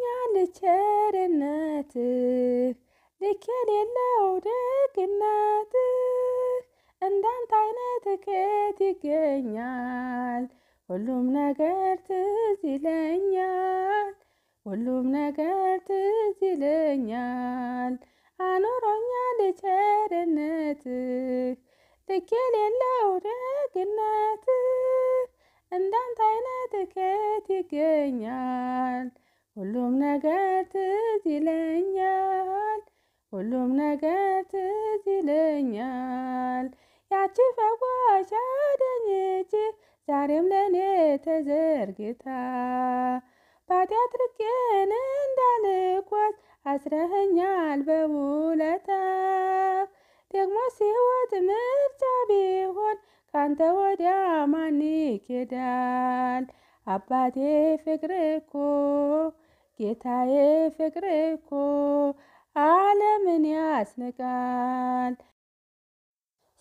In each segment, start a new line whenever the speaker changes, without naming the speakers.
ሞልቶኛል ቸርነትህ ልክ የሌለው ደግነትህ እንዳንተ አይነት ከየት ይገኛል? ሁሉም ነገር ትዝ ይለኛል፣ ሁሉም ነገር ትዝ ይለኛል። አኖሮኛል ቸርነትህ ልክ የሌለው ደግነትህ እንዳንተ አይነት ከየት ይገኛል? ሁሉም ነገር ትዝ ይለኛል፣ ሁሉም ነገር ትዝ ይለኛል። ያቺ ፈዋሽ አዳኝ ዛሬም ለእኔ ተዘርግታ ባጢአት ርቄን እንዳልኳት አስረኸኛል በውለታ ደግሞ ሲወት ምርጫ ቢሆን ካንተ ወዲያ ማን ይኬዳል? አባቴ ፍቅር እኮ ጌታዬ ፍቅር እኮ ዓለምን ያስንቃል።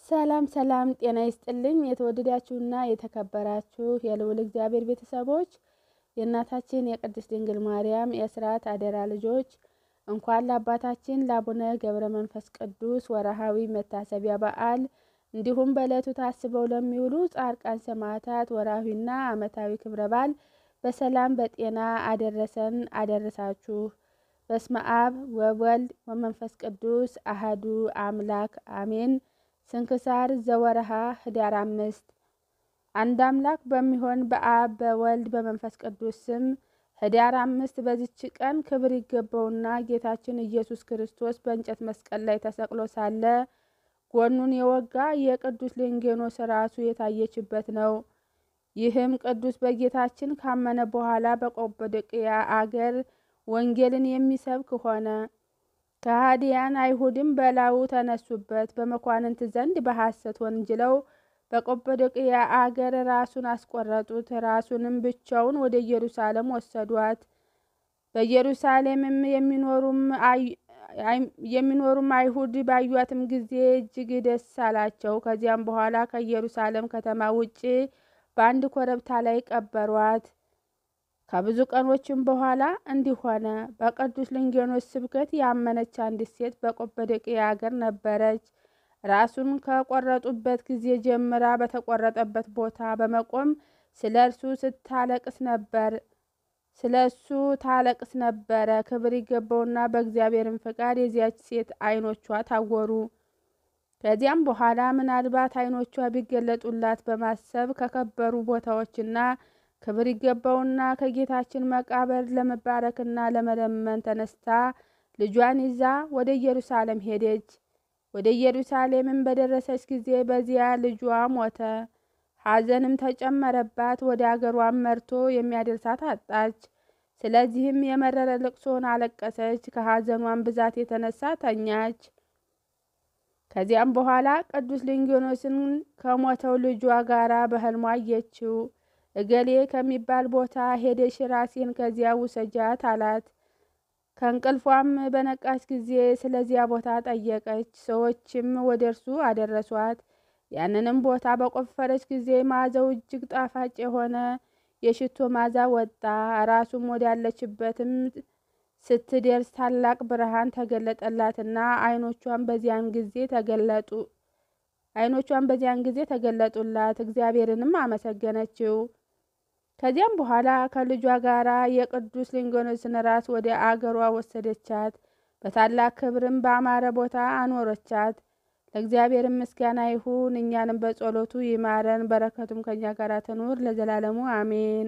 ሰላም ሰላም፣ ጤና ይስጥልኝ የተወደዳችሁና የተከበራችሁ የልዑል እግዚአብሔር ቤተሰቦች የእናታችን የቅድስት ድንግል ማርያም የስርዓት አደራ ልጆች እንኳን ለአባታችን ለአቡነ ገብረ መንፈስ ቅዱስ ወርሃዊ መታሰቢያ በዓል እንዲሁም በዕለቱ ታስበው ለሚውሉ ጻድቃን ሰማዕታት ወርሃዊና ዓመታዊ ክብረ በዓል በሰላም በጤና አደረሰን አደረሳችሁ። በስመ አብ ወወልድ ወመንፈስ ቅዱስ አህዱ አምላክ አሜን። ስንክሳር ዘወረሃ ህዳር አምስት አንድ አምላክ በሚሆን በአብ በወልድ በመንፈስ ቅዱስ ስም ህዳር አምስት በዚች ቀን ክብር ይገባውና ጌታችን ኢየሱስ ክርስቶስ በእንጨት መስቀል ላይ ተሰቅሎ ሳለ ጎኑን የወጋ የቅዱስ ሌንጌኖስ ራሱ የታየችበት ነው። ይህም ቅዱስ በጌታችን ካመነ በኋላ በቆጵድቅያ አገር ወንጌልን የሚሰብክ ሆነ። ከሃዲያን አይሁድም በላዩ ተነሱበት፣ በመኳንንት ዘንድ በሐሰት ወንጅለው በቆጵድቅያ አገር ራሱን አስቆረጡት። ራሱንም ብቻውን ወደ ኢየሩሳሌም ወሰዷት። በኢየሩሳሌምም የሚኖሩም አይሁድ ባዩአትም ጊዜ እጅግ ደስ አላቸው። ከዚያም በኋላ ከኢየሩሳሌም ከተማ ውጭ በአንድ ኮረብታ ላይ ቀበሯት። ከብዙ ቀኖችም በኋላ እንዲህ ሆነ። በቅዱስ ልንጌኖስ ስብከት ያመነች አንዲት ሴት በቆጵድቅያ አገር ነበረች። ራሱን ከቆረጡበት ጊዜ ጀምራ በተቆረጠበት ቦታ በመቆም ስለ እርሱ ስታለቅስ ነበር ስለ እሱ ታለቅስ ነበረ። ክብር ይገባውና በእግዚአብሔርም ፈቃድ የዚያች ሴት ዓይኖቿ ታወሩ። ከዚያም በኋላ ምናልባት አይኖቿ ቢገለጡላት በማሰብ ከከበሩ ቦታዎችና ክብር ይገባውና ከጌታችን መቃብር ለመባረክና ለመለመን ተነስታ ልጇን ይዛ ወደ ኢየሩሳሌም ሄደች። ወደ ኢየሩሳሌምም በደረሰች ጊዜ በዚያ ልጇ ሞተ። ሐዘንም ተጨመረባት። ወደ አገሯም መርቶ የሚያደርሳት አጣች። ስለዚህም የመረረ ልቅሶን አለቀሰች። ከሐዘኗን ብዛት የተነሳ ተኛች። ከዚያም በኋላ ቅዱስ ሊንጊኖስን ከሞተው ልጇ ጋራ በህልሟ አየችው። እገሌ ከሚባል ቦታ ሄደሽ ራሴን ከዚያ ውሰጃት አላት። ከእንቅልፏም በነቃች ጊዜ ስለዚያ ቦታ ጠየቀች። ሰዎችም ወደ እርሱ አደረሷት። ያንንም ቦታ በቆፈረች ጊዜ መዓዛው እጅግ ጣፋጭ የሆነ የሽቶ መዓዛ ወጣ። ራሱም ወዳለችበትም ስትደርስ ታላቅ ብርሃን ተገለጠላትና አይኖቿን በዚያን ጊዜ ተገለጡ አይኖቿን በዚያን ጊዜ ተገለጡላት። እግዚአብሔርንም አመሰገነችው። ከዚያም በኋላ ከልጇ ጋር የቅዱስ ሊንጎኖስን ራስ ወደ አገሯ ወሰደቻት። በታላቅ ክብርም በአማረ ቦታ አኖረቻት። ለእግዚአብሔር ምስጋና ይሁን፣ እኛንም በጸሎቱ ይማረን፣ በረከቱም ከኛ ጋር ትኑር ለዘላለሙ አሜን።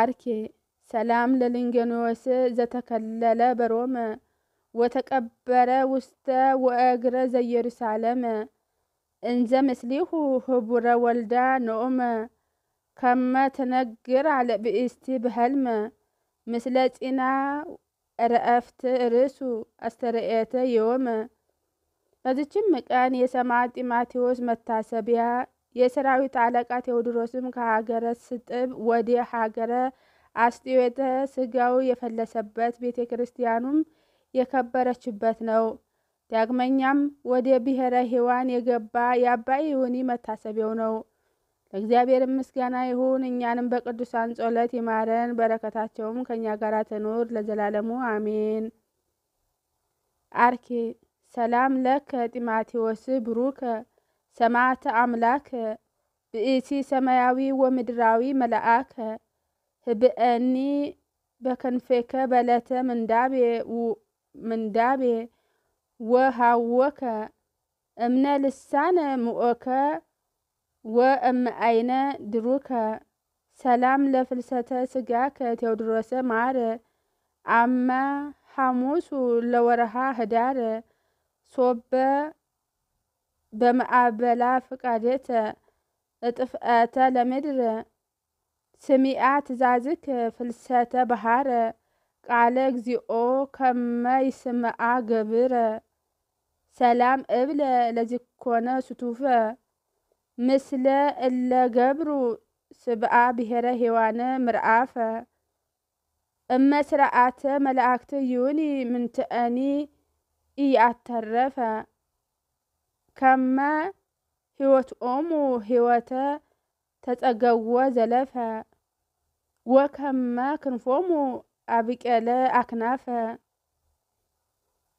አርኬ ሰላም ለልንጌኖስ ዘተከለለ በሮም ወተቀበረ ውስተ ወእግረ ዘኢየሩሳሌም እንዘ ምስሊሁ ህቡረ ወልዳ ንኡም ከመ ትነግር አለ ብእስቲ በህልም ምስለ ፂና ረአፍት ርእሱ አስተርእየተ ዮም። በዚችም ቀን የሰማዕት ጢሞቴዎስ መታሰቢያ የሰራዊት አለቃ ቴዎድሮስም ከሀገረ ስጥብ ወደ ሀገረ አስጢዮተ ስጋው የፈለሰበት ቤተ ክርስቲያኑም የከበረችበት ነው። ዳግመኛም ወደ ብሔረ ሕያዋን የገባ የአባ ይሁኒ መታሰቢያው ነው። ለእግዚአብሔር ምስጋና ይሁን። እኛንም በቅዱሳን ጸሎት ይማረን፣ በረከታቸውም ከእኛ ጋር ትኑር ለዘላለሙ አሜን። አርኬ ሰላም ለከ ጢማቴዎስ ብሩከ ሰማዕተ አምላክ ብእሲ ሰማያዊ ወምድራዊ መላአክ! بأني بكن فيك بلاتا من دابي و من دابي و هاوكا أمنا لسانا مؤكا و وأم أين دروكا سلام لفلساتا سجاكا تودرس معارة عما حموسو لورها هدارة صوب بمعبلا فقادتا اتفقاتا لمدرا ስሚአ ትዛዝክ ፍልሰተ ባህር ቃለ እግዚኦ ከመ ይስምዓ ገብረ ሰላም እብለ ለዝኮነ ስቱፈ ምስለ እለ ገብሩ ስብኣ ብሔረ ሔዋነ ምርኣፈ እመ ስርዓተ መላእክቲ ይሁኒ ምንትአኒ እይኣተረፈ ከመ ህይወትኦሙ ህይወተ ተጸገዎ ዘለፈ ወከመ ክንፎሙ አብቄለ አክናፈ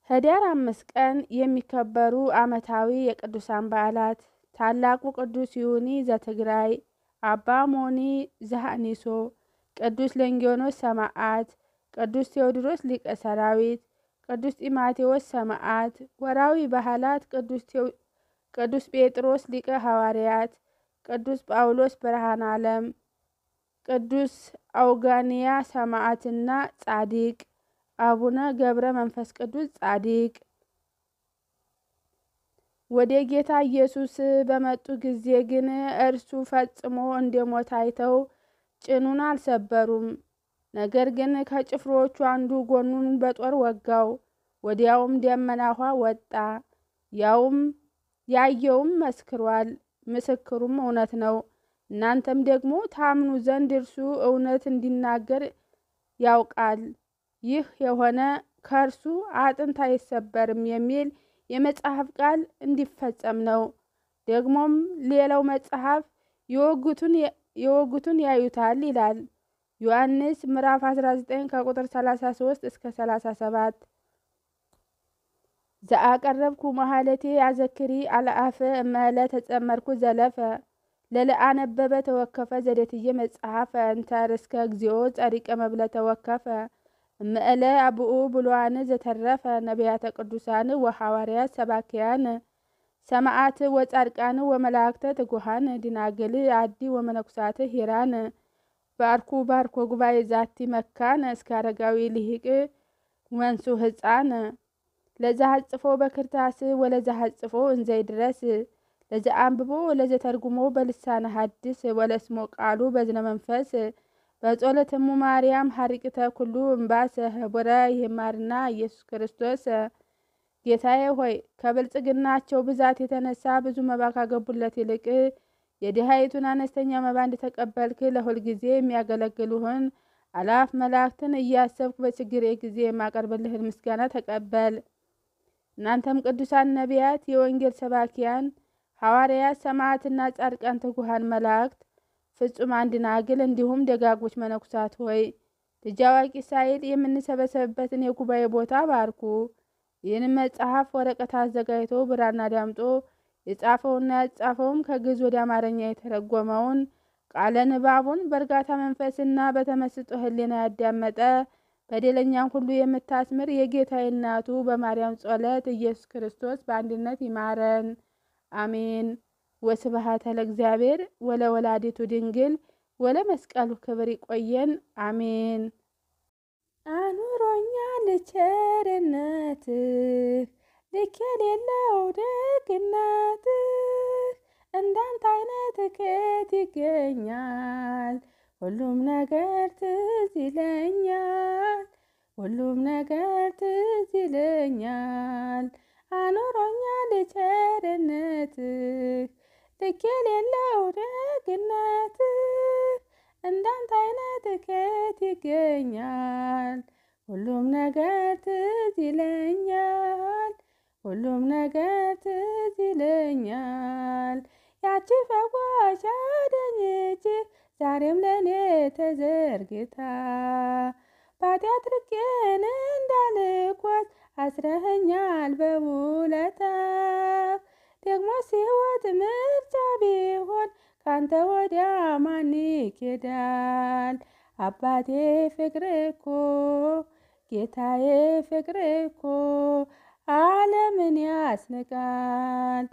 ህዳር አምስት ቀን የሚከበሩ ዓመታዊ የቅዱሳን በዓላት ታላቁ ቅዱስ ይሁኒ ዘትግራይ፣ አባ ሞኒ ዘሃኒሶ፣ ቅዱስ ለንጊዮኖስ ሰማዕት፣ ቅዱስ ቴዎድሮስ ሊቀ ሰራዊት፣ ቅዱስ ጢማቴዎስ ሰማዕት። ወራዊ በዓላት ቅዱስ ጴጥሮስ ሊቀ ሐዋርያት፣ ቅዱስ ጳውሎስ ብርሃን ዓለም ቅዱስ አውጋንያ ሰማዕትና ጻዲቅ፣ አቡነ ገብረ መንፈስ ቅዱስ ጻዲቅ። ወደ ጌታ ኢየሱስ በመጡ ጊዜ ግን እርሱ ፈጽሞ እንደሞተ አይተው ጭኑን አልሰበሩም። ነገር ግን ከጭፍሮቹ አንዱ ጎኑን በጦር ወጋው። ወዲያውም ደመና ውሃ ወጣ። ያውም ያየውም መስክሯል፣ ምስክሩም እውነት ነው። እናንተም ደግሞ ታምኑ ዘንድ እርሱ እውነት እንዲናገር ያውቃል። ይህ የሆነ ከእርሱ አጥንት አይሰበርም የሚል የመጽሐፍ ቃል እንዲፈጸም ነው። ደግሞም ሌላው መጽሐፍ የወጉቱን ያዩታል ይላል። ዮሐንስ ምዕራፍ 19 ከቁጥር 33 እስከ 37 ዘአቀረብኩ መሐለቴ አዘክሪ አለአፈ እመለ ተጸመርኩ ዘለፈ ለለአነበበ ተወከፈ ዘደትየ መጽሐፈ እስከ እግዚኦ ጸሪቀ መብለ ተወከፈ ምዕለ አብኡ ብሉዓን ዘተረፈ ነቢያተ ቅዱሳን ወሐዋርያ ሰባኪያን ሰማዓት ወጻድቃን ወመላእክተ ትጉሃን ድናግል አዲ ወመነኩሳት ሂራን ባርኩ ባርኮ ጉባኤ ዛቲ መካን እስከ አረጋዊ ልሂቅ ወንሱ ህፃን ለዛሃጽፎ በክርታስ ወለዛሃጽፎ እንዘይ ድረስ ለዚ አንብቦ ለዘ ተርጉሞ በልሳነ ሐዲስ ወለስሞ ቃሉ በዝነ መንፈስ በጸሎተሙ ማርያም ሐሪቅተ ኩሉ እምባሰ ህቡረ ይህማርና ኢየሱስ ክርስቶስ ጌታዬ ሆይ ከብልጽግናቸው ብዛት የተነሳ ብዙ መባ ካገቡለት ይልቅ የድሃይቱን አነስተኛ መባ እንደተቀበልክ ለሁልጊዜ የሚያገለግሉህን አላፍ መላእክትን እያሰብኩ በችግሬ ጊዜ የማቀርብልህን ምስጋና ተቀበል። እናንተም ቅዱሳን ነቢያት፣ የወንጌል ሰባኪያን ሐዋርያት፣ ሰማዕትና ጻድቃን፣ ትጉሃን መላእክት፣ ፍጹማን ደናግል እንዲሁም ደጋጎች መነኩሳት ሆይ ልጅ አዋቂ ሳይል የምንሰበሰብበትን የጉባኤ ቦታ ባርኩ። ይህንም መጽሐፍ ወረቀት አዘጋጅቶ ብራና ዳምጦ የጻፈውና ያጻፈውም ከግዕዝ ወደ አማርኛ የተረጎመውን ቃለ ንባቡን በእርጋታ መንፈስና በተመስጦ ሕሊና ያዳመጠ በደለኛን ሁሉ የምታስምር የጌታ እናቱ በማርያም ጸሎት ኢየሱስ ክርስቶስ በአንድነት ይማረን። አሜን። ወስብሐት ለእግዚአብሔር ወለወላዲቱ ድንግል ወለመስቀሉ ክብር። ይቆየን። አሜን። አኑሮኛ ቸርነትህ ልክ የሌለው ደግነትህ፣ እንዳንተ አይነት ከየት ይገኛል? ሁሉም ነገር ትዝ ይለኛል፣ ሁሉም ነገር ትዝ ይለኛል። አኖሮኛ ቸርነትህ ልክ የሌለው ደግነትህ እንዳንተ አይነት ከየት ይገኛል? ሁሉም ነገር ትዝ ይለኛል፣ ሁሉም ነገር ትዝ ይለኛል። ያቺ ፈዋሽ አዳኝች ዛሬም ለእኔ ተዘርግታ ባጢአት ርቄን እንዳልጓዝ አስረኸኛል በውለታ ደግሞ ሲወት ምርጫ ቢሆን ካንተ ወዲያ ማን ይኬዳል? አባቴ ፍቅር እኮ ጌታዬ ፍቅር እኮ ዓለምን ያስንቃል።